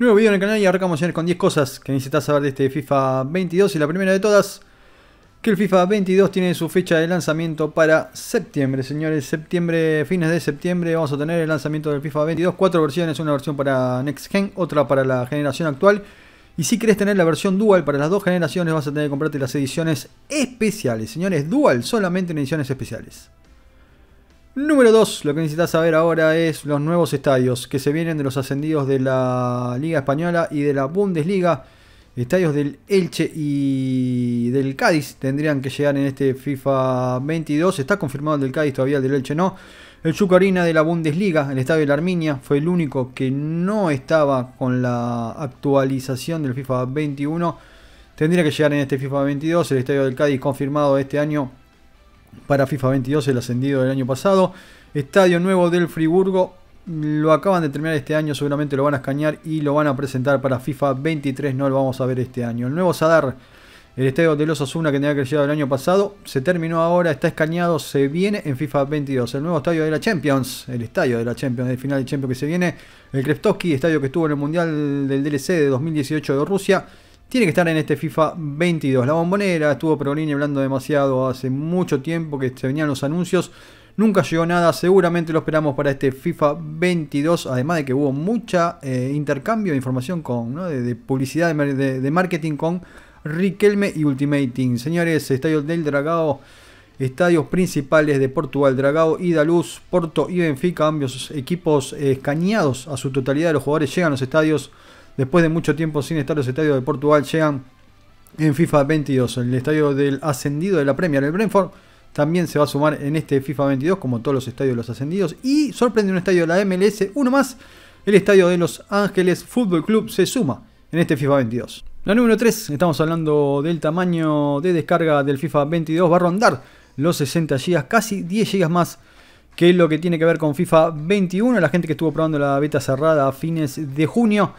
Nuevo video en el canal y arrancamos con 10 cosas que necesitas saber de este FIFA 22 y la primera de todas que el FIFA 22 tiene su fecha de lanzamiento para septiembre, señores, septiembre, fines de septiembre vamos a tener el lanzamiento del FIFA 22, cuatro versiones, una versión para Next Gen, otra para la generación actual y si querés tener la versión Dual para las dos generaciones vas a tener que comprarte las ediciones especiales, señores, Dual solamente en ediciones especiales. Número 2, lo que necesitas saber ahora es los nuevos estadios que se vienen de los ascendidos de la Liga Española y de la Bundesliga. Estadios del Elche y del Cádiz tendrían que llegar en este FIFA 22. Está confirmado el del Cádiz, todavía el del Elche no. El Chucarina de la Bundesliga, el estadio de la Arminia, fue el único que no estaba con la actualización del FIFA 21. Tendría que llegar en este FIFA 22. El estadio del Cádiz confirmado este año para FIFA 22, el ascendido del año pasado. Estadio nuevo del Friburgo, lo acaban de terminar este año, seguramente lo van a escanear y lo van a presentar para FIFA 23, no lo vamos a ver este año. El nuevo Sadar, el estadio de los Asuna que tenía crecido el año pasado, se terminó ahora, está escaneado, se viene en FIFA 22. El nuevo estadio de la Champions, el estadio de la Champions, el final de Champions que se viene, el Krestovsky estadio que estuvo en el Mundial del DLC de 2018 de Rusia tiene que estar en este FIFA 22. La bombonera estuvo y hablando demasiado hace mucho tiempo que se venían los anuncios. Nunca llegó nada, seguramente lo esperamos para este FIFA 22, además de que hubo mucha eh, intercambio de información con, de, publicidad, de, marketing con Riquelme y Ultimating, Señores, estadios del Dragao, estadios principales de Portugal, Dragao, Luz, Porto y Benfica, ambos equipos escaneados a su totalidad de los jugadores llegan a los estadios después de mucho tiempo sin estar los estadios de Portugal, llegan en FIFA 22. El estadio del ascendido de la Premier, el Brentford, también se va a sumar en este FIFA 22, como todos los estadios de los ascendidos. Y sorprende un estadio de la MLS, uno más, el estadio de Los Ángeles Fútbol Club se suma en este FIFA 22. La número 3, estamos hablando del tamaño de descarga del FIFA 22, va a rondar los 60 GB, casi 10 GB más que lo que tiene que ver con FIFA 21. La gente que estuvo probando la beta cerrada a fines de junio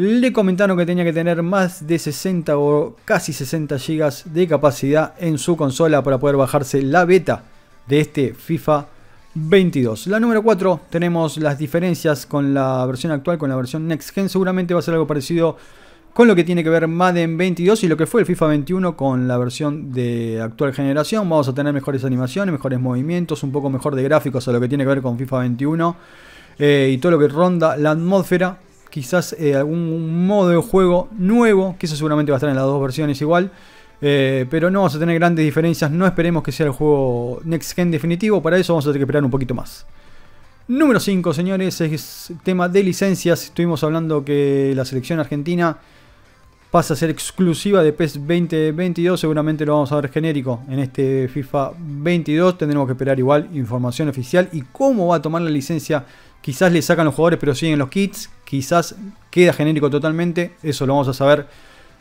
le comentaron que tenía que tener más de 60 o casi 60 GB de capacidad en su consola para poder bajarse la beta de este FIFA 22. La número 4 tenemos las diferencias con la versión actual, con la versión Next Gen. Seguramente va a ser algo parecido con lo que tiene que ver Madden 22 y lo que fue el FIFA 21 con la versión de actual generación. Vamos a tener mejores animaciones, mejores movimientos, un poco mejor de gráficos a lo que tiene que ver con FIFA 21 eh, y todo lo que ronda la atmósfera quizás eh, algún modo de juego nuevo, que eso seguramente va a estar en las dos versiones igual. Eh, pero no vamos a tener grandes diferencias, no esperemos que sea el juego Next Gen definitivo, para eso vamos a tener que esperar un poquito más. Número 5, señores, es tema de licencias. Estuvimos hablando que la selección argentina pasa a ser exclusiva de PES 2022. Seguramente lo vamos a ver genérico en este FIFA 22. Tendremos que esperar igual información oficial y cómo va a tomar la licencia Quizás le sacan los jugadores pero siguen los kits. Quizás queda genérico totalmente. Eso lo vamos a saber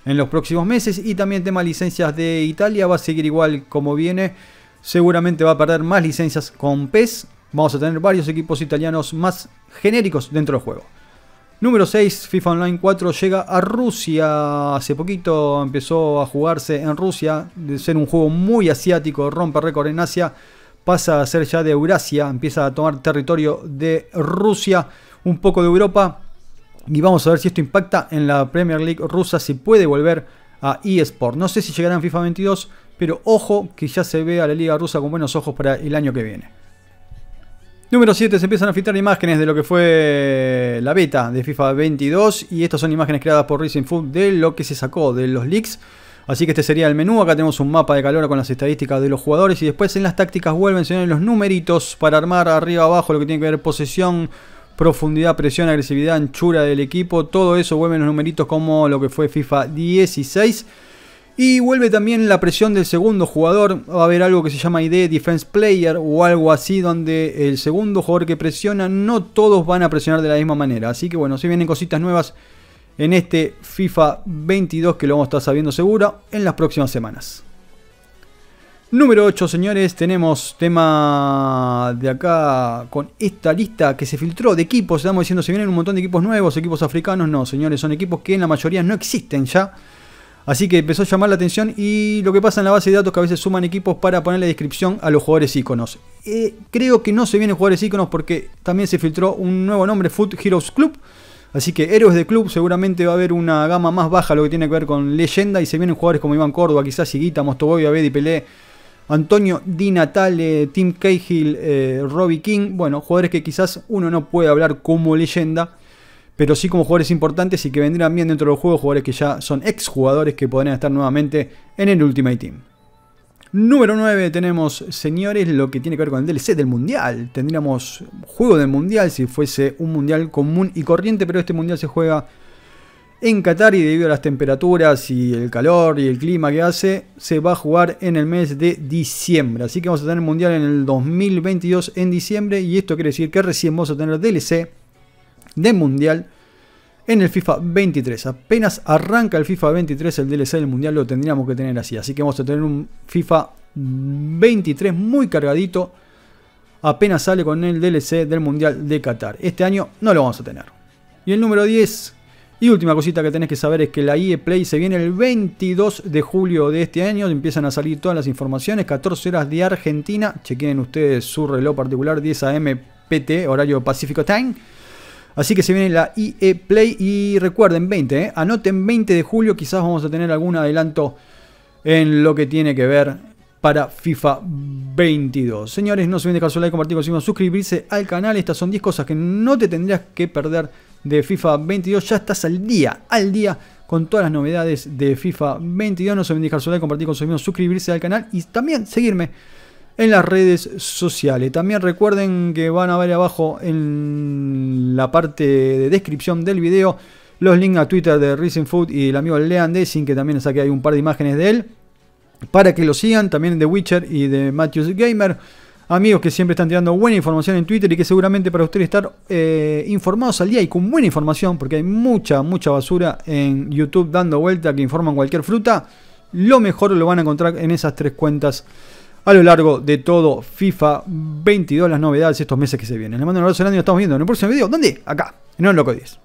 en los próximos meses. Y también tema licencias de Italia. Va a seguir igual como viene. Seguramente va a perder más licencias con PES. Vamos a tener varios equipos italianos más genéricos dentro del juego. Número 6, FIFA Online 4 llega a Rusia. Hace poquito empezó a jugarse en Rusia. De ser un juego muy asiático, rompe récord en Asia pasa a ser ya de Eurasia, empieza a tomar territorio de Rusia, un poco de Europa. Y vamos a ver si esto impacta en la Premier League rusa, si puede volver a eSport. No sé si llegará en FIFA 22, pero ojo que ya se ve a la liga rusa con buenos ojos para el año que viene. Número 7, se empiezan a filtrar imágenes de lo que fue la beta de FIFA 22 y estas son imágenes creadas por Racing Food de lo que se sacó de los leaks. Así que este sería el menú. Acá tenemos un mapa de calor con las estadísticas de los jugadores. Y después en las tácticas vuelven, señores, los numeritos para armar arriba, abajo, lo que tiene que ver posesión, profundidad, presión, agresividad, anchura del equipo. Todo eso vuelven los numeritos como lo que fue FIFA 16. Y vuelve también la presión del segundo jugador. Va a haber algo que se llama ID Defense Player o algo así, donde el segundo jugador que presiona, no todos van a presionar de la misma manera. Así que bueno, si vienen cositas nuevas en este FIFA 22 que lo vamos a estar sabiendo seguro en las próximas semanas. Número 8, señores, tenemos tema de acá con esta lista que se filtró de equipos. Estamos diciendo, se vienen un montón de equipos nuevos, equipos africanos. No, señores, son equipos que en la mayoría no existen ya. Así que empezó a llamar la atención y lo que pasa en la base de datos que a veces suman equipos para poner la descripción a los jugadores íconos. Eh, creo que no se vienen jugadores íconos porque también se filtró un nuevo nombre, Foot Heroes Club. Así que héroes de club seguramente va a haber una gama más baja lo que tiene que ver con leyenda y se vienen jugadores como Iván Córdoba, quizás Higuita, Mostoboy, Abedi Pelé, Antonio Di Natale, Tim Cahill, eh, Robbie King. Bueno, jugadores que quizás uno no puede hablar como leyenda, pero sí como jugadores importantes y que vendrán bien dentro del juego, jugadores que ya son exjugadores que podrían estar nuevamente en el Ultimate Team. Número 9 tenemos, señores, lo que tiene que ver con el DLC del Mundial. Tendríamos juego del Mundial si fuese un Mundial común y corriente, pero este Mundial se juega en Qatar y debido a las temperaturas y el calor y el clima que hace, se va a jugar en el mes de diciembre. Así que vamos a tener Mundial en el 2022 en diciembre y esto quiere decir que recién vamos a tener DLC de Mundial en el FIFA 23. Apenas arranca el FIFA 23, el DLC del Mundial lo tendríamos que tener así. Así que vamos a tener un FIFA 23 muy cargadito. Apenas sale con el DLC del Mundial de Qatar. Este año no lo vamos a tener. Y el número 10, y última cosita que tenés que saber es que la EA Play se viene el 22 de julio de este año. Empiezan a salir todas las informaciones. 14 horas de Argentina. Chequen ustedes su reloj particular, 10 AM PT, horario Pacífico Time. Así que se viene la IE Play y recuerden, 20, ¿eh? anoten 20 de julio, quizás vamos a tener algún adelanto en lo que tiene que ver para FIFA 22. Señores, no se olviden de dejar su like, compartir, consigo, suscribirse al canal. Estas son 10 cosas que no te tendrías que perder de FIFA 22. Ya estás al día, al día con todas las novedades de FIFA 22. No se olviden de dejar su like, compartir, amigos, suscribirse al canal y también seguirme en las redes sociales. También recuerden que van a ver abajo en la parte de descripción del video los links a Twitter de Racing Food y el amigo Lean sin que también saque ahí un par de imágenes de él, para que lo sigan, también de Witcher y de Matthews Gamer. Amigos que siempre están tirando buena información en Twitter y que seguramente para ustedes estar eh, informados al día y con buena información, porque hay mucha, mucha basura en YouTube dando vuelta que informan cualquier fruta, lo mejor lo van a encontrar en esas tres cuentas a lo largo de todo FIFA 22, las novedades estos meses que se vienen. Les mando un abrazo grande y nos estamos viendo en el próximo video. ¿Dónde? Acá, en un loco 10.